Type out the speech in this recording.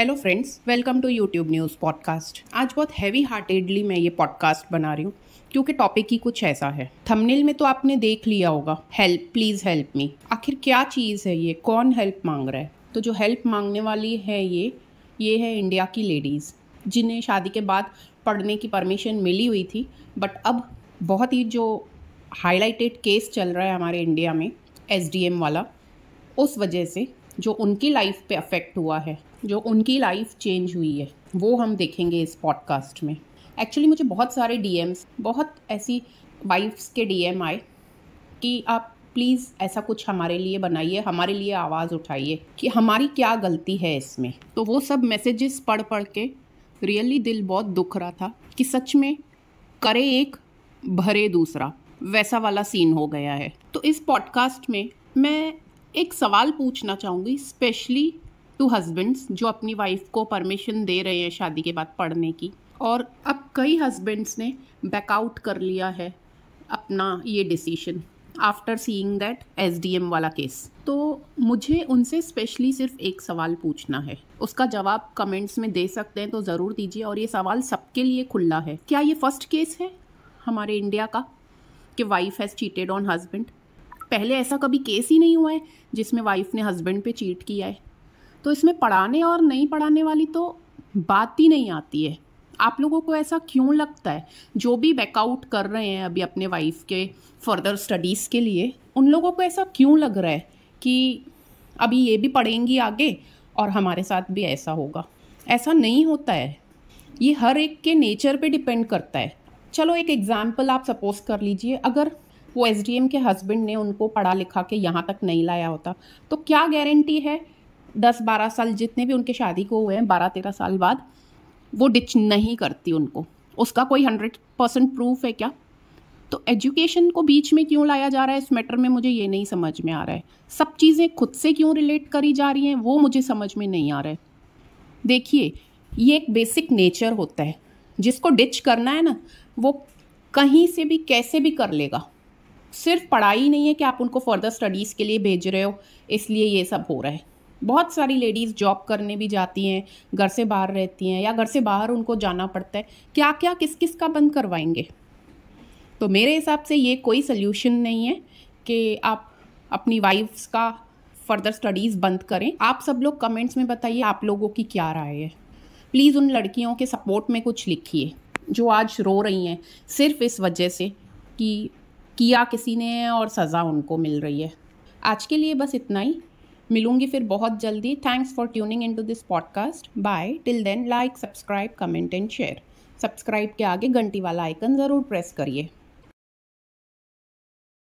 hello friends welcome to YouTube news podcast आज बहुत heavy heartedly मैं ये पॉडकास्ट बना रही हूँ क्योंकि टॉपिक ही कुछ ऐसा है थंबनेल में तो आपने देख लिया होगा हेल्प प्लीज़ हेल्प मी आखिर क्या चीज़ है ये कौन हेल्प मांग रहा है तो जो हेल्प मांगने वाली है ये ये है इंडिया की लेडीज़ जिन्हें शादी के बाद पढ़ने की परमिशन मिली हुई थी बट अब बहुत ही जो हाईलाइटेड केस चल रहा है हमारे इंडिया में एस वाला उस वजह से जो उनकी लाइफ पे अफेक्ट हुआ है जो उनकी लाइफ चेंज हुई है वो हम देखेंगे इस पॉडकास्ट में एक्चुअली मुझे बहुत सारे डीएम्स बहुत ऐसी वाइफ्स के डीएम आए कि आप प्लीज़ ऐसा कुछ हमारे लिए बनाइए हमारे लिए आवाज़ उठाइए कि हमारी क्या गलती है इसमें तो वो सब मैसेजेस पढ़ पढ़ के रियली दिल बहुत दुख रहा था कि सच में करे एक भरे दूसरा वैसा वाला सीन हो गया है तो इस पॉडकास्ट में मैं एक सवाल पूछना चाहूँगी स्पेशली टू हस्बैंड्स जो अपनी वाइफ को परमिशन दे रहे हैं शादी के बाद पढ़ने की और अब कई हस्बैंड्स ने बैकआउट कर लिया है अपना ये decision after seeing that S वाला केस तो मुझे उनसे स्पेशली सिर्फ एक सवाल पूछना है उसका जवाब कमेंट्स में दे सकते हैं तो ज़रूर दीजिए और ये सवाल सबके लिए खुला है क्या ये फर्स्ट केस है हमारे इंडिया का कि wife has cheated on husband पहले ऐसा कभी केस ही नहीं हुआ है जिसमें वाइफ ने हस्बैंड पे चीट किया है तो इसमें पढ़ाने और नहीं पढ़ाने वाली तो बात ही नहीं आती है आप लोगों को ऐसा क्यों लगता है जो भी बैकआउट कर रहे हैं अभी अपने वाइफ के फर्दर स्टडीज़ के लिए उन लोगों को ऐसा क्यों लग रहा है कि अभी ये भी पढ़ेंगी आगे और हमारे साथ भी ऐसा होगा ऐसा नहीं होता है ये हर एक के नेचर पे डिपेंड करता है चलो एक एग्ज़ाम्पल आप सपोज कर लीजिए अगर वो एस के हस्बैंड ने उनको पढ़ा लिखा के यहाँ तक नहीं लाया होता तो क्या गारंटी है दस बारह साल जितने भी उनके शादी को हुए हैं बारह तेरह साल बाद वो डिच नहीं करती उनको उसका कोई हंड्रेड परसेंट प्रूफ है क्या तो एजुकेशन को बीच में क्यों लाया जा रहा है इस मैटर में मुझे ये नहीं समझ में आ रहा है सब चीज़ें खुद से क्यों रिलेट करी जा रही हैं वो मुझे समझ में नहीं आ रहा है देखिए ये एक बेसिक नेचर होता है जिसको डिच करना है ना वो कहीं से भी कैसे भी कर लेगा सिर्फ पढ़ाई नहीं है कि आप उनको फर्दर स्टडीज़ के लिए भेज रहे हो इसलिए ये सब हो रहा है बहुत सारी लेडीज़ जॉब करने भी जाती हैं घर से बाहर रहती हैं या घर से बाहर उनको जाना पड़ता है क्या क्या किस किस का बंद करवाएंगे तो मेरे हिसाब से ये कोई सल्यूशन नहीं है कि आप अपनी वाइफ्स का फर्दर स्टडीज़ बंद करें आप सब लोग कमेंट्स में बताइए आप लोगों की क्या राय है प्लीज़ उन लड़कियों के सपोर्ट में कुछ लिखिए जो आज रो रही हैं सिर्फ इस वजह से कि किया किसी ने और सज़ा उनको मिल रही है आज के लिए बस इतना ही मिलूंगी फिर बहुत जल्दी thanks for tuning in to this podcast bye till then like subscribe comment and share subscribe के आगे घंटी वाला आइकन ज़रूर प्रेस करिए